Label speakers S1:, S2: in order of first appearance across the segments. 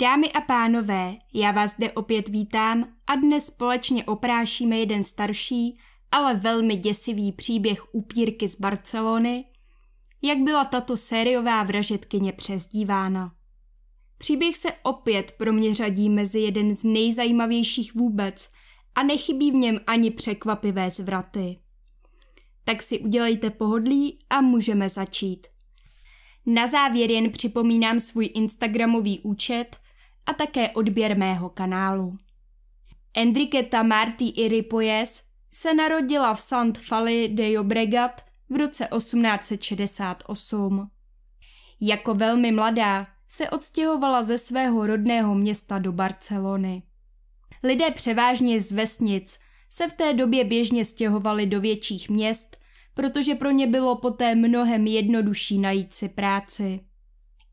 S1: Dámy a pánové, já vás zde opět vítám a dnes společně oprášíme jeden starší, ale velmi děsivý příběh upírky z Barcelony, jak byla tato sériová vražetkyně přezdívána. Příběh se opět pro mě řadí mezi jeden z nejzajímavějších vůbec a nechybí v něm ani překvapivé zvraty. Tak si udělejte pohodlí a můžeme začít. Na závěr jen připomínám svůj Instagramový účet – a také odběr mého kanálu. Enriqueta Martí Iripoyes se narodila v Sant Fali de Llobregat v roce 1868. Jako velmi mladá se odstěhovala ze svého rodného města do Barcelony. Lidé převážně z vesnic se v té době běžně stěhovali do větších měst, protože pro ně bylo poté mnohem jednodušší najít si práci.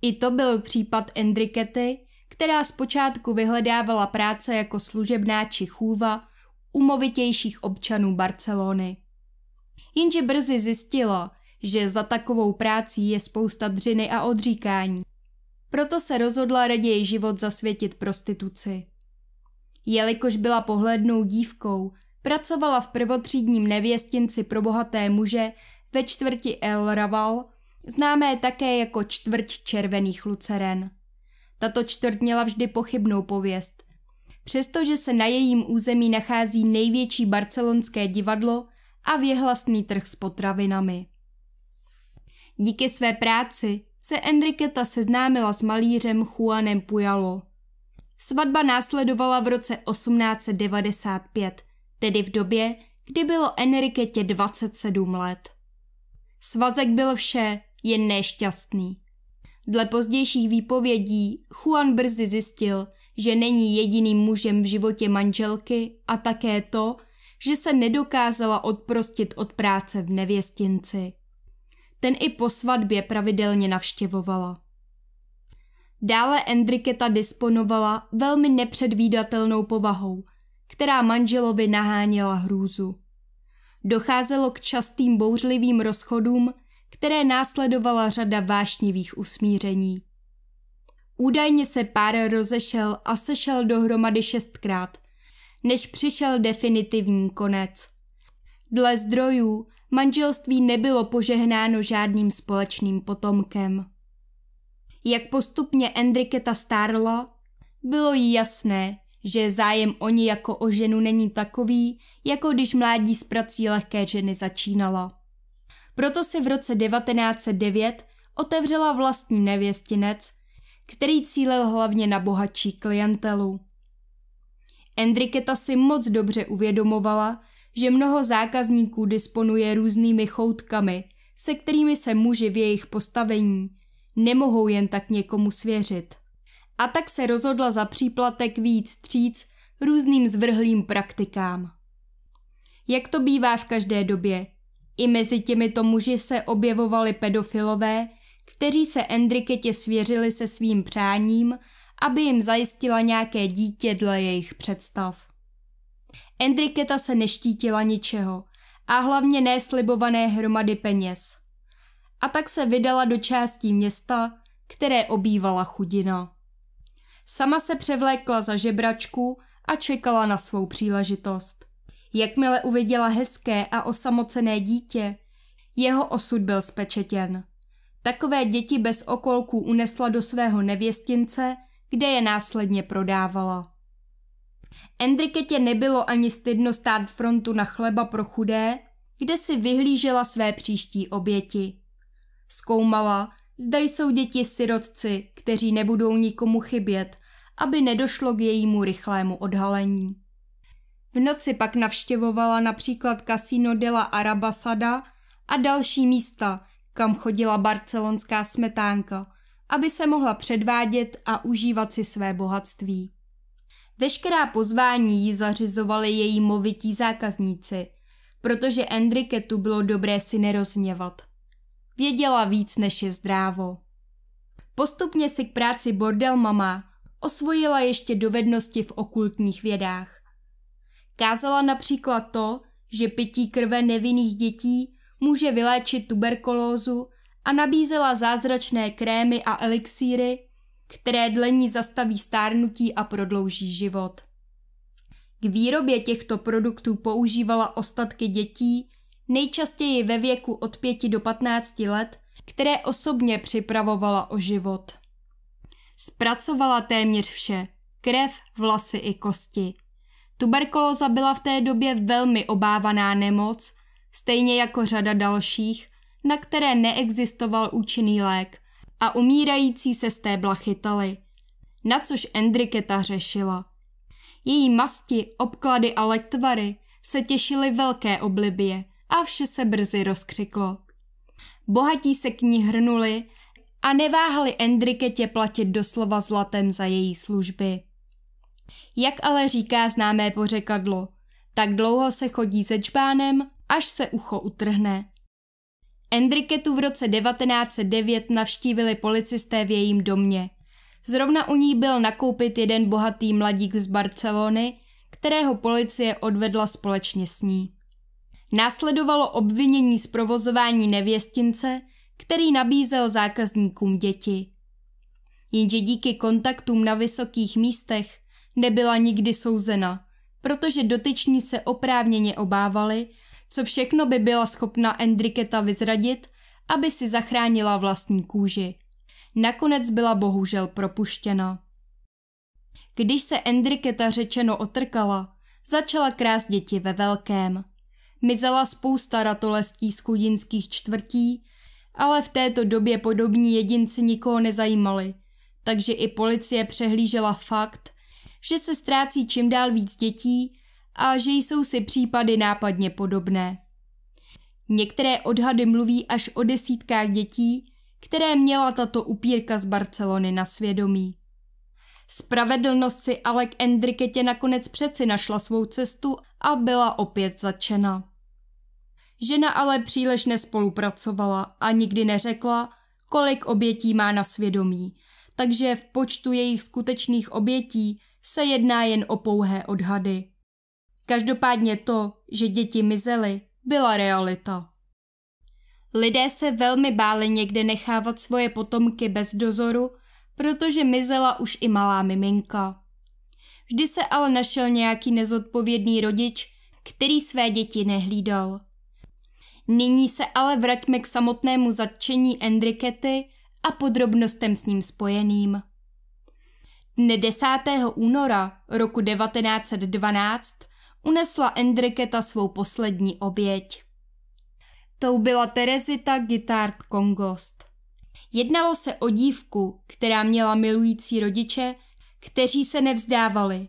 S1: I to byl případ Endrikety která zpočátku vyhledávala práce jako služebná či chůva umovitějších občanů Barcelony. Jinže brzy zjistila, že za takovou práci je spousta dřiny a odříkání. Proto se rozhodla raději život zasvětit prostituci. Jelikož byla pohlednou dívkou, pracovala v prvotřídním nevěstinci pro bohaté muže ve čtvrti El Raval, známé také jako čtvrť červených luceren. Tato čtvrt měla vždy pochybnou pověst. Přestože se na jejím území nachází největší barcelonské divadlo a věhlasný trh s potravinami. Díky své práci se Enriqueta seznámila s malířem Juanem Pujalo. Svatba následovala v roce 1895, tedy v době, kdy bylo Enriquetě 27 let. Svazek byl vše, jen nešťastný – Dle pozdějších výpovědí Juan brzy zjistil, že není jediným mužem v životě manželky a také to, že se nedokázala odprostit od práce v nevěstinci. Ten i po svatbě pravidelně navštěvovala. Dále Endriketa disponovala velmi nepředvídatelnou povahou, která manželovi naháněla hrůzu. Docházelo k častým bouřlivým rozchodům, které následovala řada vášnivých usmíření. Údajně se pár rozešel a sešel dohromady šestkrát, než přišel definitivní konec. Dle zdrojů manželství nebylo požehnáno žádným společným potomkem. Jak postupně Endriketa stárla, bylo jí jasné, že zájem o ní jako o ženu není takový, jako když mládí s prací lehké ženy začínala. Proto si v roce 1909 otevřela vlastní nevěstinec, který cílil hlavně na bohatší klientelu. Enriketa si moc dobře uvědomovala, že mnoho zákazníků disponuje různými choutkami, se kterými se muži v jejich postavení nemohou jen tak někomu svěřit. A tak se rozhodla za příplatek víc stříc různým zvrhlým praktikám. Jak to bývá v každé době, i mezi těmito muži se objevovali pedofilové, kteří se Endriketě svěřili se svým přáním, aby jim zajistila nějaké dítě dle jejich představ. Endriketa se neštítila ničeho a hlavně neslibované hromady peněz. A tak se vydala do části města, které obývala chudina. Sama se převlékla za žebračku a čekala na svou příležitost. Jakmile uviděla hezké a osamocené dítě, jeho osud byl spečetěn. Takové děti bez okolků unesla do svého nevěstince, kde je následně prodávala. Enriketě nebylo ani stydno stát frontu na chleba pro chudé, kde si vyhlížela své příští oběti. Zkoumala, zda jsou děti sirotci, kteří nebudou nikomu chybět, aby nedošlo k jejímu rychlému odhalení. V noci pak navštěvovala například kasino de la Arabasada a další místa, kam chodila barcelonská smetánka, aby se mohla předvádět a užívat si své bohatství. Veškerá pozvání ji zařizovali její movití zákazníci, protože Enriketu bylo dobré si nerozněvat. Věděla víc, než je zdrávo. Postupně si k práci bordel mama osvojila ještě dovednosti v okultních vědách. Kázala například to, že pití krve nevinných dětí může vyléčit tuberkulózu a nabízela zázračné krémy a elixíry, které dle ní zastaví stárnutí a prodlouží život. K výrobě těchto produktů používala ostatky dětí, nejčastěji ve věku od 5 do 15 let, které osobně připravovala o život. Zpracovala téměř vše – krev, vlasy i kosti – Tuberkulóza byla v té době velmi obávaná nemoc, stejně jako řada dalších, na které neexistoval účinný lék a umírající se té blachytaly. Na což Endriketa řešila. Její masti, obklady a lektvary se těšily velké oblibě a vše se brzy rozkřiklo. Bohatí se k ní hrnuli a neváhali Endriketě platit doslova zlatem za její služby. Jak ale říká známé pořekadlo, tak dlouho se chodí se čbánem, až se ucho utrhne. Enriketu v roce 1909 navštívili policisté v jejím domě. Zrovna u ní byl nakoupit jeden bohatý mladík z Barcelony, kterého policie odvedla společně s ní. Následovalo obvinění z provozování nevěstince, který nabízel zákazníkům děti. Jenže díky kontaktům na vysokých místech nebyla nikdy souzena, protože dotyční se oprávněně obávali, co všechno by byla schopna Endriketa vyzradit, aby si zachránila vlastní kůži. Nakonec byla bohužel propuštěna. Když se Endriketa řečeno otrkala, začala krást děti ve velkém. Mizela spousta ratolestí z chudinských čtvrtí, ale v této době podobní jedinci nikoho nezajímali, takže i policie přehlížela fakt, že se ztrácí čím dál víc dětí a že jsou si případy nápadně podobné. Některé odhady mluví až o desítkách dětí, které měla tato upírka z Barcelony na svědomí. Spravedlnost si Alek Endriketě nakonec přeci našla svou cestu a byla opět začena. Žena ale příliš nespolupracovala a nikdy neřekla, kolik obětí má na svědomí, takže v počtu jejich skutečných obětí se jedná jen o pouhé odhady. Každopádně to, že děti mizely, byla realita. Lidé se velmi báli někde nechávat svoje potomky bez dozoru, protože mizela už i malá miminka. Vždy se ale našel nějaký nezodpovědný rodič, který své děti nehlídal. Nyní se ale vraťme k samotnému zatčení Endrikety a podrobnostem s ním spojeným. Dne 10. února roku 1912 unesla Endriketa svou poslední oběť. Tou byla Terezita Gitard Kongost. Jednalo se o dívku, která měla milující rodiče, kteří se nevzdávali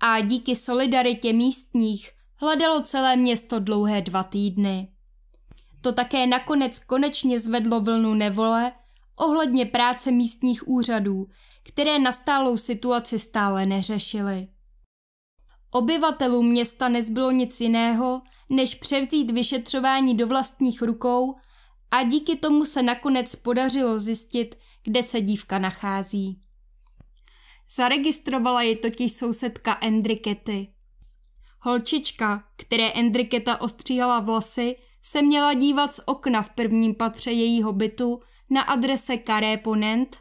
S1: a díky solidaritě místních hledalo celé město dlouhé dva týdny. To také nakonec konečně zvedlo vlnu nevole ohledně práce místních úřadů, které nastálou situaci stále neřešili. Obyvatelům města nezbylo nic jiného, než převzít vyšetřování do vlastních rukou a díky tomu se nakonec podařilo zjistit, kde se dívka nachází. Zaregistrovala ji totiž sousedka Endrikety. Holčička, které Endriketa ostříhala vlasy, se měla dívat z okna v prvním patře jejího bytu na adrese Karé Ponent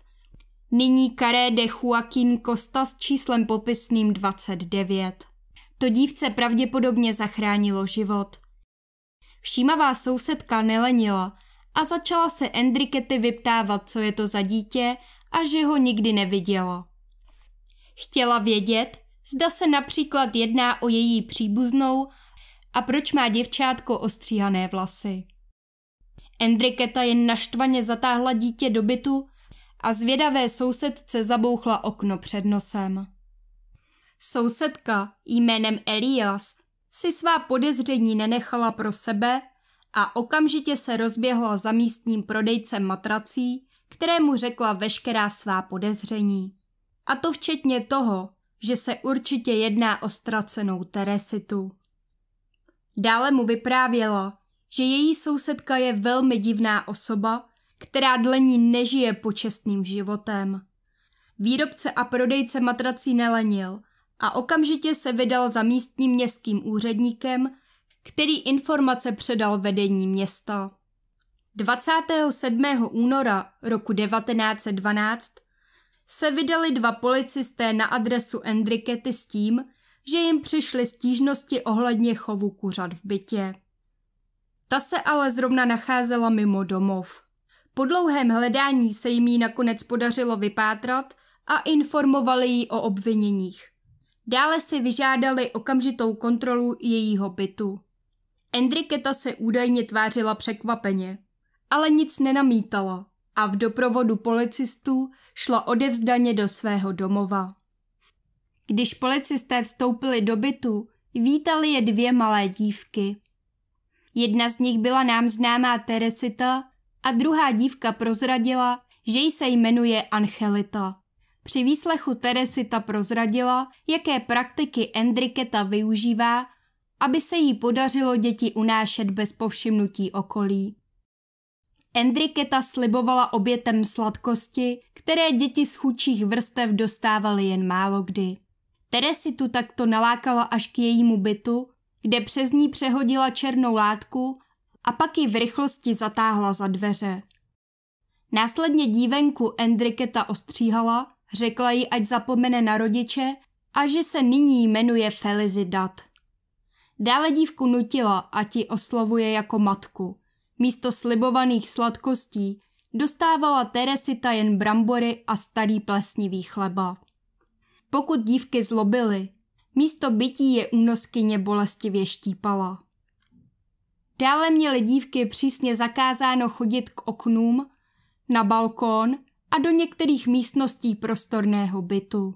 S1: nyní Carré de Joaquín Costa s číslem popisným 29. To dívce pravděpodobně zachránilo život. Všímavá sousedka nelenila a začala se Endrikety vyptávat, co je to za dítě a že ho nikdy nevidělo. Chtěla vědět, zda se například jedná o její příbuznou a proč má děvčátko ostříhané vlasy. Endriketa jen naštvaně zatáhla dítě do bytu a zvědavé sousedce zabouchla okno před nosem. Sousedka jménem Elias si svá podezření nenechala pro sebe a okamžitě se rozběhla za místním prodejcem matrací, kterému řekla veškerá svá podezření. A to včetně toho, že se určitě jedná o ztracenou Teresitu. Dále mu vyprávěla, že její sousedka je velmi divná osoba, která dle ní nežije počestným životem. Výrobce a prodejce matrací nelenil a okamžitě se vydal za místním městským úředníkem, který informace předal vedení města. 27. února roku 1912 se vydali dva policisté na adresu Endrikety s tím, že jim přišly stížnosti ohledně chovu kuřat v bytě. Ta se ale zrovna nacházela mimo domov. Po dlouhém hledání se jim ji nakonec podařilo vypátrat a informovali ji o obviněních. Dále si vyžádali okamžitou kontrolu jejího bytu. Endriketa se údajně tvářila překvapeně, ale nic nenamítala a v doprovodu policistů šla odevzdaně do svého domova. Když policisté vstoupili do bytu, vítali je dvě malé dívky. Jedna z nich byla nám známá Teresita a druhá dívka prozradila, že jí se jmenuje Angelita. Při výslechu Teresita prozradila, jaké praktiky Endriketa využívá, aby se jí podařilo děti unášet bez povšimnutí okolí. Endriketa slibovala obětem sladkosti, které děti z chudších vrstev dostávaly jen málo kdy. Teresitu takto nalákala až k jejímu bytu, kde přes ní přehodila černou látku a pak ji v rychlosti zatáhla za dveře. Následně dívenku Endriketa ostříhala, řekla jí, ať zapomene na rodiče a že se nyní jmenuje Felizidat. Dále dívku nutila, a ti oslovuje jako matku. Místo slibovaných sladkostí dostávala Teresita jen brambory a starý plesnivý chleba. Pokud dívky zlobily, místo bytí je únoskyně bolestivě štípala. Dále měly dívky přísně zakázáno chodit k oknům, na balkón a do některých místností prostorného bytu.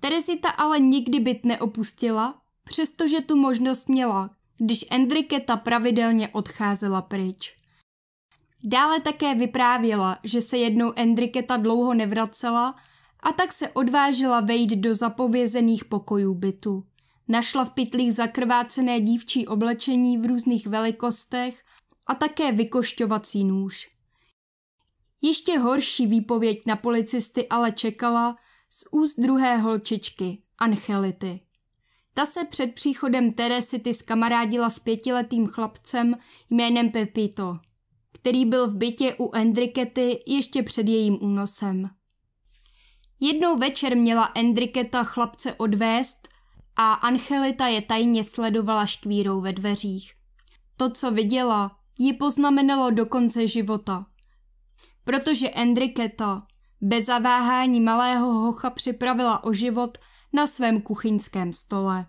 S1: Terezita ale nikdy byt neopustila, přestože tu možnost měla, když Endriketa pravidelně odcházela pryč. Dále také vyprávěla, že se jednou Endriketa dlouho nevracela a tak se odvážila vejít do zapovězených pokojů bytu. Našla v pytlích zakrvácené dívčí oblečení v různých velikostech a také vykošťovací nůž. Ještě horší výpověď na policisty ale čekala z úst druhé holčičky, Angelity. Ta se před příchodem Teresity skamarádila s pětiletým chlapcem jménem Pepito, který byl v bytě u Endrikety ještě před jejím únosem. Jednou večer měla Endriketa chlapce odvést a Angelita je tajně sledovala škvírou ve dveřích. To, co viděla, ji poznamenalo do konce života. Protože Enriketa bez zaváhání malého hocha připravila o život na svém kuchyňském stole.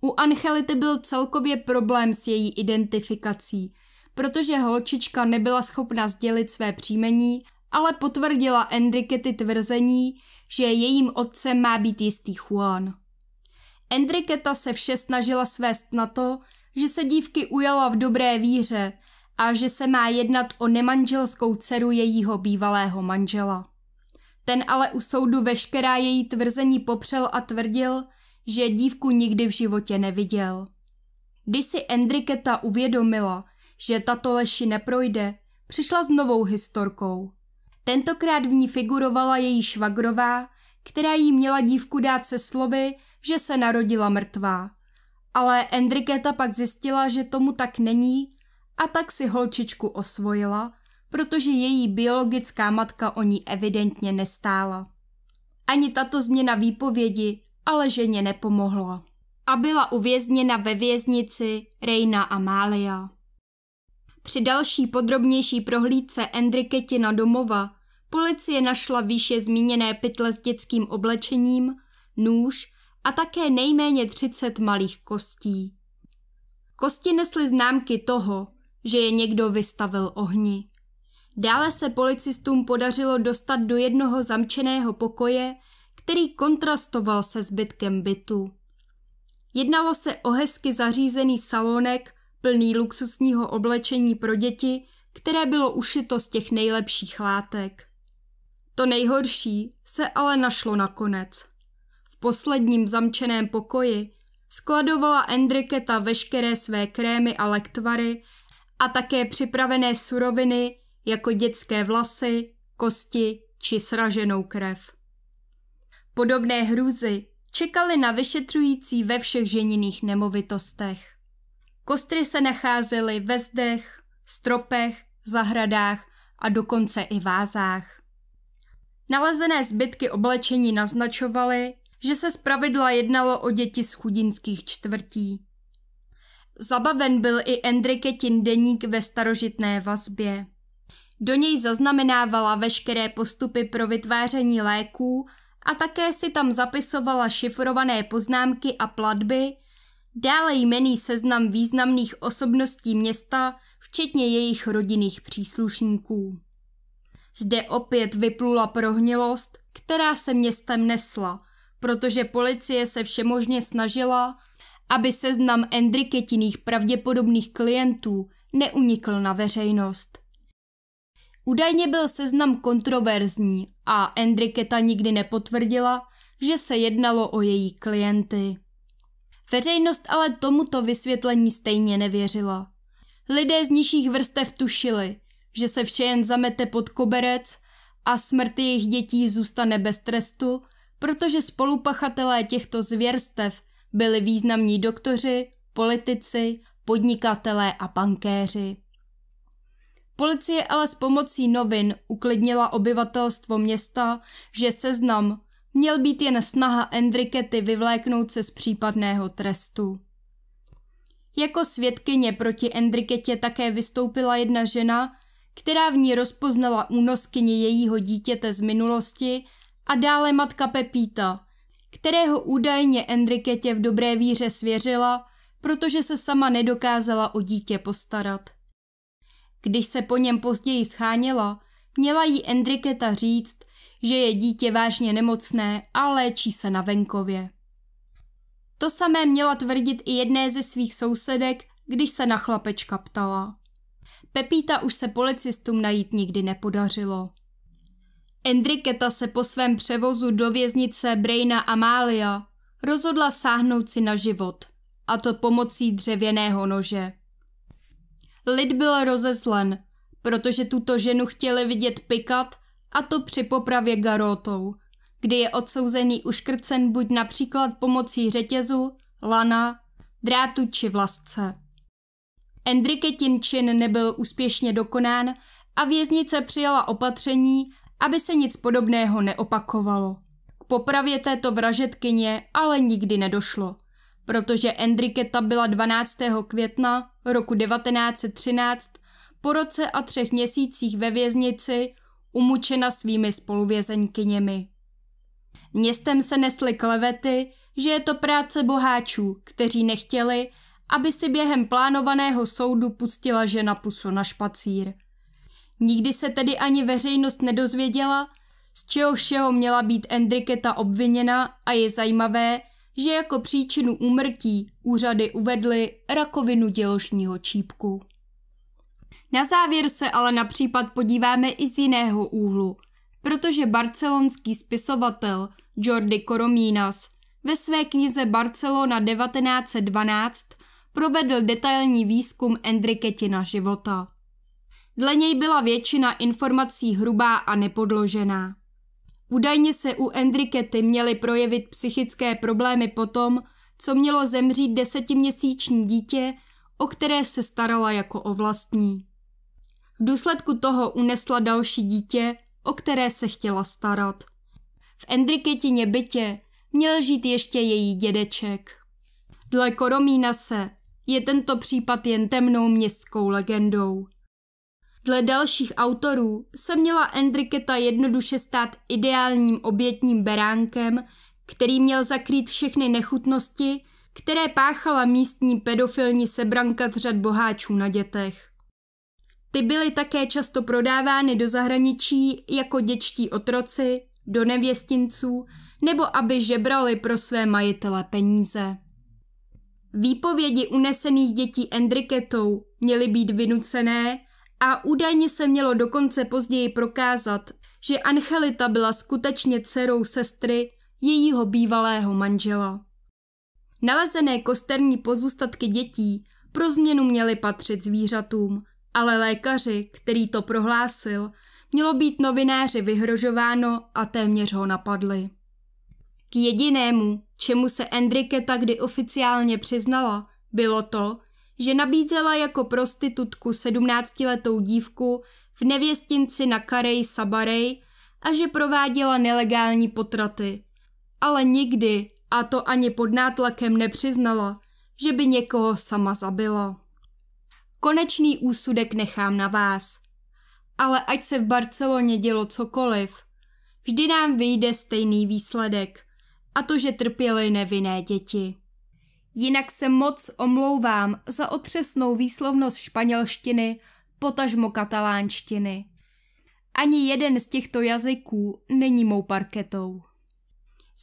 S1: U Angelity byl celkově problém s její identifikací, protože holčička nebyla schopna sdělit své příjmení, ale potvrdila Enrikety tvrzení, že jejím otcem má být jistý Juan. Enriketa se vše snažila svést na to, že se dívky ujala v dobré víře a že se má jednat o nemanželskou dceru jejího bývalého manžela. Ten ale u soudu veškerá její tvrzení popřel a tvrdil, že dívku nikdy v životě neviděl. Když si Enriketa uvědomila, že tato leši neprojde, přišla s novou historkou. Tentokrát v ní figurovala její švagrová, která jí měla dívku dát se slovy, že se narodila mrtvá. Ale Endriketa pak zjistila, že tomu tak není a tak si holčičku osvojila, protože její biologická matka o ní evidentně nestála. Ani tato změna výpovědi ale ženě nepomohla. A byla uvězněna ve věznici Reina Amália. Při další podrobnější prohlídce Endriketina domova policie našla výše zmíněné pytle s dětským oblečením, nůž a také nejméně 30 malých kostí. Kosti nesly známky toho, že je někdo vystavil ohni. Dále se policistům podařilo dostat do jednoho zamčeného pokoje, který kontrastoval se zbytkem bytu. Jednalo se o hezky zařízený salonek plný luxusního oblečení pro děti, které bylo ušito z těch nejlepších látek. To nejhorší se ale našlo nakonec. V posledním zamčeném pokoji skladovala Endriketa veškeré své krémy a lektvary a také připravené suroviny jako dětské vlasy, kosti či sraženou krev. Podobné hrůzy čekaly na vyšetřující ve všech ženiných nemovitostech. Kostry se nacházely ve zdech, stropech, zahradách a dokonce i vázách. Nalezené zbytky oblečení naznačovaly, že se zpravidla jednalo o děti z chudinských čtvrtí. Zabaven byl i Endriketin deník ve starožitné vazbě. Do něj zaznamenávala veškeré postupy pro vytváření léků a také si tam zapisovala šifrované poznámky a platby, dále jmený seznam významných osobností města, včetně jejich rodinných příslušníků. Zde opět vyplula prohnilost, která se městem nesla protože policie se všemožně snažila, aby seznam Endriketiných pravděpodobných klientů neunikl na veřejnost. Údajně byl seznam kontroverzní a Endriketa nikdy nepotvrdila, že se jednalo o její klienty. Veřejnost ale tomuto vysvětlení stejně nevěřila. Lidé z nižších vrstev tušili, že se vše jen zamete pod koberec a smrt jejich dětí zůstane bez trestu, protože spolupachatelé těchto zvěrstev byli významní doktoři, politici, podnikatelé a bankéři. Policie ale s pomocí novin uklidnila obyvatelstvo města, že seznam měl být jen snaha Endrikety vyvléknout se z případného trestu. Jako svědkyně proti Endriketě také vystoupila jedna žena, která v ní rozpoznala únoskyni jejího dítěte z minulosti a dále matka Pepíta, kterého údajně Enriketě v dobré víře svěřila, protože se sama nedokázala o dítě postarat. Když se po něm později scháněla, měla jí Enriketa říct, že je dítě vážně nemocné a léčí se na venkově. To samé měla tvrdit i jedné ze svých sousedek, když se na chlapečka ptala. Pepíta už se policistům najít nikdy nepodařilo. Enriketa se po svém převozu do věznice Brejna Amália rozhodla sáhnout si na život, a to pomocí dřevěného nože. Lid byl rozezlen, protože tuto ženu chtěli vidět pikat, a to při popravě garotou, kdy je odsouzený uškrcen buď například pomocí řetězu, lana, drátu či vlastce. Enriketin čin nebyl úspěšně dokonán a věznice přijala opatření, aby se nic podobného neopakovalo. K popravě této vražetkyně ale nikdy nedošlo, protože Endriketa byla 12. května roku 1913 po roce a třech měsících ve věznici umučena svými spoluvězenkyněmi. Městem se nesly klevety, že je to práce boháčů, kteří nechtěli, aby si během plánovaného soudu pustila žena pusu na špacír. Nikdy se tedy ani veřejnost nedozvěděla, z čeho všeho měla být Endriketa obviněna a je zajímavé, že jako příčinu úmrtí úřady uvedly rakovinu děložního čípku. Na závěr se ale na případ podíváme i z jiného úhlu, protože barcelonský spisovatel Jordi Coromínas ve své knize Barcelona 1912 provedl detailní výzkum Endriketina života. Dle něj byla většina informací hrubá a nepodložená. Údajně se u Endrikety měly projevit psychické problémy potom, co mělo zemřít desetiměsíční dítě, o které se starala jako o vlastní. V důsledku toho unesla další dítě, o které se chtěla starat. V Endriketině bytě měl žít ještě její dědeček. Dle Koromína se je tento případ jen temnou městskou legendou. Dle dalších autorů se měla Endriketa jednoduše stát ideálním obětním beránkem, který měl zakrýt všechny nechutnosti, které páchala místní pedofilní sebranka z řad boháčů na dětech. Ty byly také často prodávány do zahraničí jako děčtí otroci, do nevěstinců nebo aby žebrali pro své majitele peníze. Výpovědi unesených dětí Endriketou měly být vynucené a údajně se mělo dokonce později prokázat, že Angelita byla skutečně dcerou sestry jejího bývalého manžela. Nalezené kosterní pozůstatky dětí pro změnu měly patřit zvířatům, ale lékaři, který to prohlásil, mělo být novináři vyhrožováno a téměř ho napadli. K jedinému, čemu se Endrike kdy oficiálně přiznala, bylo to, že nabízela jako prostitutku sedmnáctiletou dívku v nevěstinci na Karej Sabarej a že prováděla nelegální potraty. Ale nikdy, a to ani pod nátlakem nepřiznala, že by někoho sama zabila. Konečný úsudek nechám na vás. Ale ať se v Barceloně dělo cokoliv, vždy nám vyjde stejný výsledek, a to, že trpěly nevinné děti. Jinak se moc omlouvám za otřesnou výslovnost španělštiny, potažmo katalánštiny. Ani jeden z těchto jazyků není mou parketou.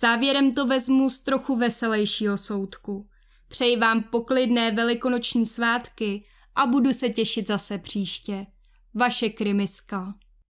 S1: Závěrem to vezmu z trochu veselějšího soudku. Přeji vám poklidné velikonoční svátky a budu se těšit zase příště. Vaše krymiska.